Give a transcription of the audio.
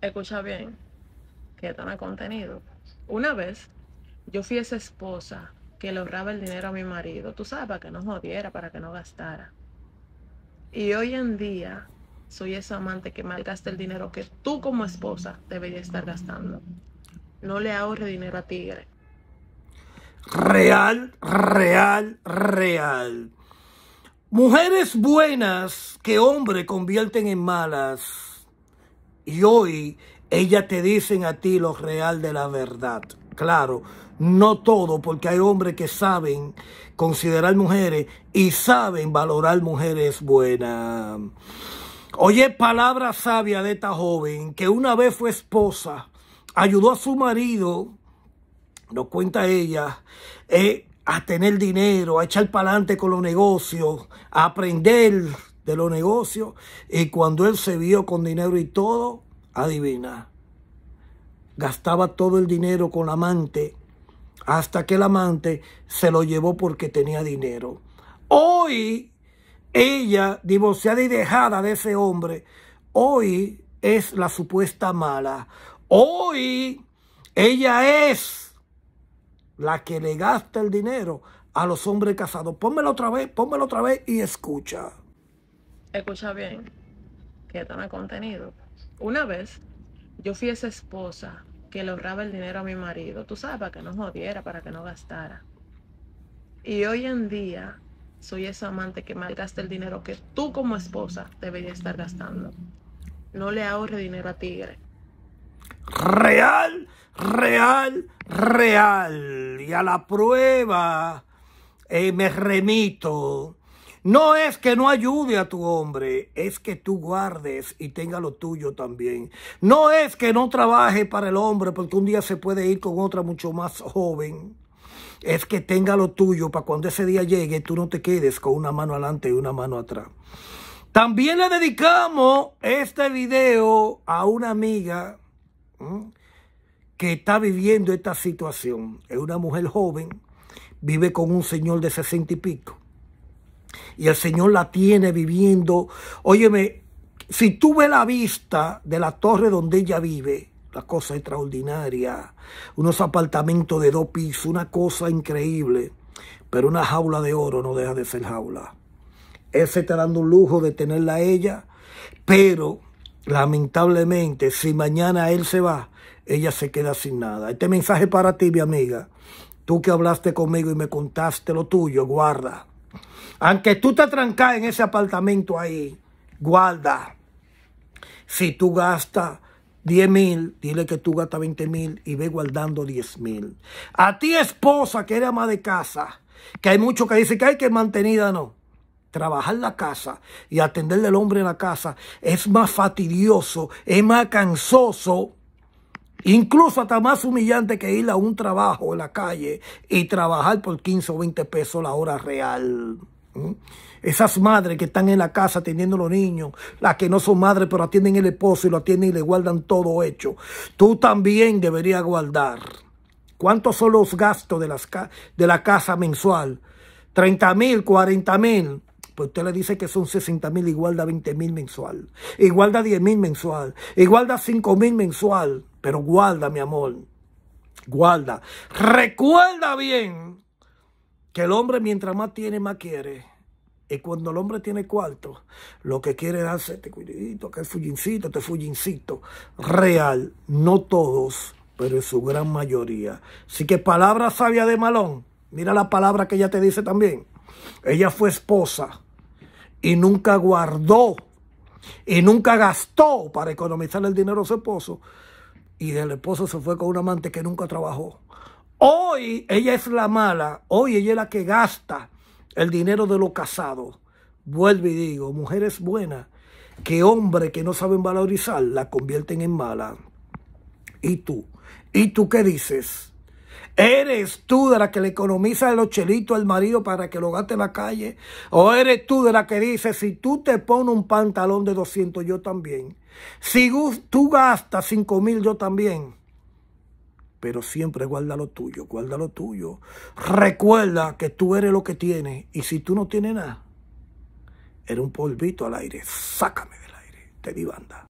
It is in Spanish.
escucha bien, que tan ha contenido. Una vez yo fui esa esposa que le ahorraba el dinero a mi marido, tú sabes, para que no jodiera, para que no gastara. Y hoy en día soy esa amante que malgasta el dinero que tú como esposa deberías estar gastando. No le ahorre dinero a tigre. Real, real, real. Mujeres buenas que hombres convierten en malas y hoy ellas te dicen a ti lo real de la verdad. Claro, no todo, porque hay hombres que saben considerar mujeres y saben valorar mujeres buenas. Oye, palabra sabia de esta joven que una vez fue esposa, ayudó a su marido, nos cuenta ella, eh, a tener dinero, a echar para adelante con los negocios, a aprender de los negocios. Y cuando él se vio con dinero y todo, adivina, gastaba todo el dinero con la amante hasta que el amante se lo llevó porque tenía dinero. Hoy, ella, divorciada y dejada de ese hombre, hoy es la supuesta mala. Hoy, ella es la que le gasta el dinero a los hombres casados. Pónmelo otra vez, pónmelo otra vez y escucha. Escucha bien, que tan contenido. Una vez yo fui esa esposa que le ahorraba el dinero a mi marido, tú sabes, para que no jodiera, para que no gastara. Y hoy en día soy esa amante que malgasta el dinero que tú como esposa deberías estar gastando. No le ahorre dinero a tigre. Real, real, real. Y a la prueba eh, me remito no es que no ayude a tu hombre, es que tú guardes y tenga lo tuyo también. No es que no trabaje para el hombre, porque un día se puede ir con otra mucho más joven. Es que tenga lo tuyo para cuando ese día llegue, tú no te quedes con una mano adelante y una mano atrás. También le dedicamos este video a una amiga que está viviendo esta situación. Es una mujer joven, vive con un señor de sesenta y pico y el Señor la tiene viviendo. Óyeme, si tú ves la vista de la torre donde ella vive, la cosa extraordinaria, unos apartamentos de dos pisos, una cosa increíble, pero una jaula de oro no deja de ser jaula. Él se está dando un lujo de tenerla a ella, pero lamentablemente si mañana él se va, ella se queda sin nada. Este mensaje para ti, mi amiga. Tú que hablaste conmigo y me contaste lo tuyo, guarda aunque tú te trancas en ese apartamento ahí, guarda. Si tú gastas 10 mil, dile que tú gastas 20 mil y ve guardando 10 mil. A ti esposa que eres ama de casa, que hay muchos que dicen que hay que mantenida, no. Trabajar la casa y atender al hombre en la casa es más fatidioso es más cansoso Incluso hasta más humillante que ir a un trabajo en la calle y trabajar por 15 o 20 pesos la hora real. ¿Mm? Esas madres que están en la casa atendiendo a los niños, las que no son madres pero atienden el esposo y lo atienden y le guardan todo hecho, tú también deberías guardar. ¿Cuántos son los gastos de, las de la casa mensual? 30 mil, 40 mil. Pues usted le dice que son 60 mil, igual da 20 mil mensual, igual da 10 mil mensual, igual da 5 mil mensual. Pero guarda, mi amor, guarda. Recuerda bien que el hombre mientras más tiene, más quiere. Y cuando el hombre tiene cuarto, lo que quiere es darse este cuidadito, que fullincito, este fullincito. Real, no todos, pero en su gran mayoría. Así que palabra sabia de Malón. Mira la palabra que ella te dice también. Ella fue esposa y nunca guardó y nunca gastó para economizar el dinero a su esposo y del esposo se fue con un amante que nunca trabajó. Hoy ella es la mala, hoy ella es la que gasta el dinero de los casados. Vuelvo y digo, mujeres buenas, que hombres que no saben valorizar la convierten en mala. ¿Y tú? ¿Y tú qué dices? ¿Eres tú de la que le economiza los chelitos al marido para que lo gaste en la calle? ¿O eres tú de la que dice, si tú te pones un pantalón de 200, yo también? Si tú gastas 5 mil, yo también. Pero siempre guarda lo tuyo, guarda lo tuyo. Recuerda que tú eres lo que tienes. Y si tú no tienes nada, eres un polvito al aire. Sácame del aire. Te di banda.